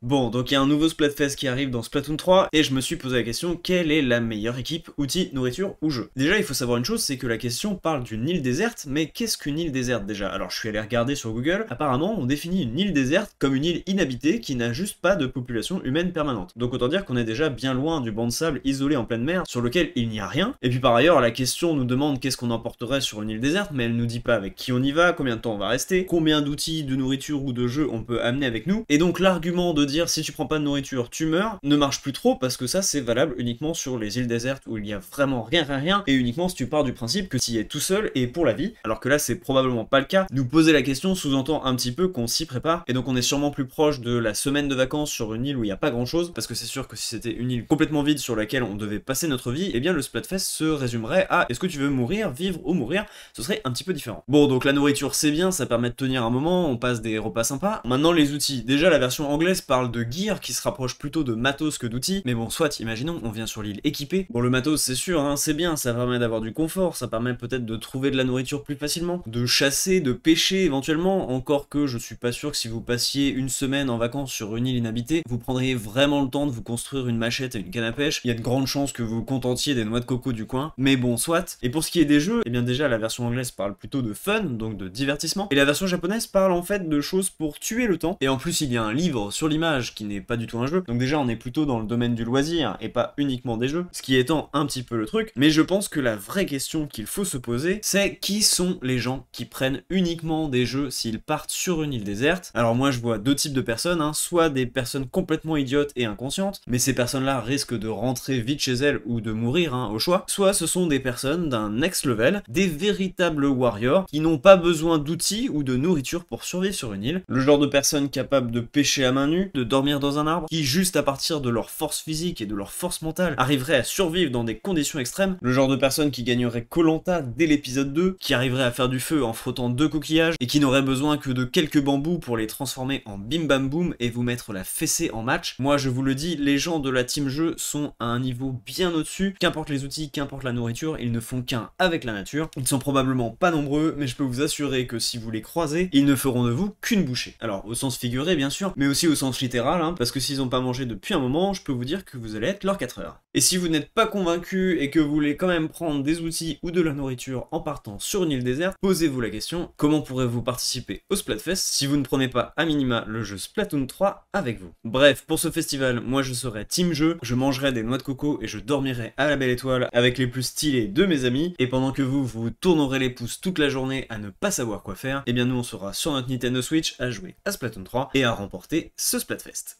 Bon, donc il y a un nouveau Splatfest qui arrive dans Splatoon 3, et je me suis posé la question, quelle est la meilleure équipe, outils, nourriture ou jeu Déjà, il faut savoir une chose, c'est que la question parle d'une île déserte, mais qu'est-ce qu'une île déserte déjà Alors, je suis allé regarder sur Google, apparemment, on définit une île déserte comme une île inhabitée qui n'a juste pas de population humaine permanente. Donc autant dire qu'on est déjà bien loin du banc de sable isolé en pleine mer, sur lequel il n'y a rien. Et puis par ailleurs, la question nous demande qu'est-ce qu'on emporterait sur une île déserte, mais elle nous dit pas avec qui on y va, combien de temps on va rester, combien d'outils, de nourriture ou de jeux on peut amener avec nous. Et donc l'argument de dire si tu prends pas de nourriture, tu meurs, ne marche plus trop parce que ça c'est valable uniquement sur les îles désertes où il y a vraiment rien, rien, rien, et uniquement si tu pars du principe que tu y es tout seul et pour la vie, alors que là c'est probablement pas le cas. Nous poser la question sous-entend un petit peu qu'on s'y prépare, et donc on est sûrement plus proche de la semaine de vacances sur une île où il n'y a pas grand chose, parce que c'est sûr que si c'était une île complètement vide sur laquelle on devait passer notre vie, et eh bien le Splatfest se résumerait à est-ce que tu veux mourir, vivre ou mourir, ce serait un petit peu différent. Bon, donc la nourriture c'est bien, ça permet de tenir un moment, on passe des repas sympas. Maintenant les outils, déjà la version anglaise par de gear qui se rapproche plutôt de matos que d'outils, mais bon, soit, imaginons, on vient sur l'île équipé. Bon, le matos, c'est sûr, hein, c'est bien, ça permet d'avoir du confort, ça permet peut-être de trouver de la nourriture plus facilement, de chasser, de pêcher éventuellement, encore que je suis pas sûr que si vous passiez une semaine en vacances sur une île inhabitée, vous prendriez vraiment le temps de vous construire une machette et une canne à pêche, il y a de grandes chances que vous vous contentiez des noix de coco du coin, mais bon, soit. Et pour ce qui est des jeux, et eh bien déjà, la version anglaise parle plutôt de fun, donc de divertissement, et la version japonaise parle en fait de choses pour tuer le temps, et en plus, il y a un livre sur l'image qui n'est pas du tout un jeu. Donc déjà, on est plutôt dans le domaine du loisir et pas uniquement des jeux, ce qui étant un petit peu le truc. Mais je pense que la vraie question qu'il faut se poser, c'est qui sont les gens qui prennent uniquement des jeux s'ils partent sur une île déserte Alors moi, je vois deux types de personnes, hein. soit des personnes complètement idiotes et inconscientes, mais ces personnes-là risquent de rentrer vite chez elles ou de mourir hein, au choix, soit ce sont des personnes d'un next level, des véritables warriors qui n'ont pas besoin d'outils ou de nourriture pour survivre sur une île, le genre de personnes capables de pêcher à main nue, dormir dans un arbre, qui juste à partir de leur force physique et de leur force mentale arriverait à survivre dans des conditions extrêmes, le genre de personne qui gagnerait Colanta dès l'épisode 2, qui arriverait à faire du feu en frottant deux coquillages et qui n'aurait besoin que de quelques bambous pour les transformer en bim bam boum et vous mettre la fessée en match. Moi je vous le dis, les gens de la team jeu sont à un niveau bien au-dessus, qu'importe les outils, qu'importe la nourriture, ils ne font qu'un avec la nature. Ils sont probablement pas nombreux, mais je peux vous assurer que si vous les croisez, ils ne feront de vous qu'une bouchée. Alors au sens figuré bien sûr, mais aussi au sens Hein, parce que s'ils n'ont pas mangé depuis un moment, je peux vous dire que vous allez être leurs 4 heures. Et si vous n'êtes pas convaincu et que vous voulez quand même prendre des outils ou de la nourriture en partant sur une île déserte, posez-vous la question comment pourrez-vous participer au Splatfest si vous ne prenez pas à minima le jeu Splatoon 3 avec vous Bref, pour ce festival, moi je serai team jeu, je mangerai des noix de coco et je dormirai à la belle étoile avec les plus stylés de mes amis. Et pendant que vous vous tournerez les pouces toute la journée à ne pas savoir quoi faire, et eh bien nous on sera sur notre Nintendo Switch à jouer à Splatoon 3 et à remporter ce Splatfest.